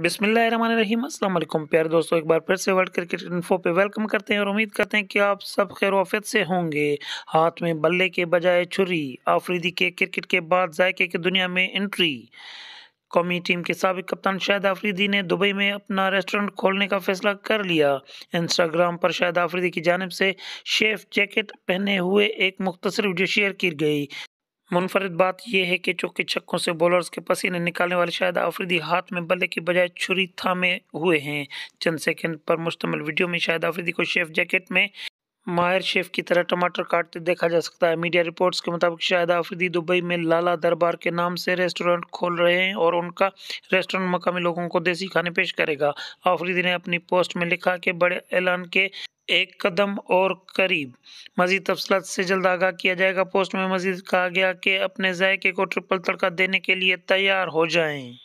बिसमीम अल्लाम प्यारे दोस्तों एक बार फिर से वर्ल्ड क्रिकेट इन्फो पे वेलकम करते हैं और उम्मीद करते हैं कि आप सब खैरवाफियत से होंगे हाथ में बल्ले के बजाय छुरी आफरीदी के क्रिकेट के बाद जायके की दुनिया में एंट्री कौमी टीम के सबक कप्तान शाहिद आफरीदी ने दुबई में अपना रेस्टोरेंट खोलने का फैसला कर लिया इंस्टाग्राम पर शाहिद आफरीदी की जानब से शेफ जैकेट पहने हुए एक मुख्तर वीडियो शेयर की गई मुनफरद बात यह है कि चौके छक्कों से बॉलर्स के पसीने निकालने वाले शायद आफरीदी हाथ में बल्ले की बजाय छुरी थामे हुए हैं चंद सेकंड पर मुश्तमल वीडियो में शायद आफरीदी को शेफ जैकेट में माहिर शेफ की तरह टमाटर काटते देखा जा सकता है मीडिया रिपोर्ट्स के मुताबिक शायद आफरीदी दुबई में लाला दरबार के नाम से रेस्टोरेंट खोल रहे हैं और उनका रेस्टोरेंट मकामी लोगों को देसी खाने पेश करेगा आफरीदी ने अपनी पोस्ट में लिखा कि बड़े ऐलान के एक कदम और करीब मजीद तफसल से जल्द आगाह किया जाएगा पोस्ट में मजीद कहा गया कि अपने जायके को ट्रिपल तड़का देने के लिए तैयार हो जाएं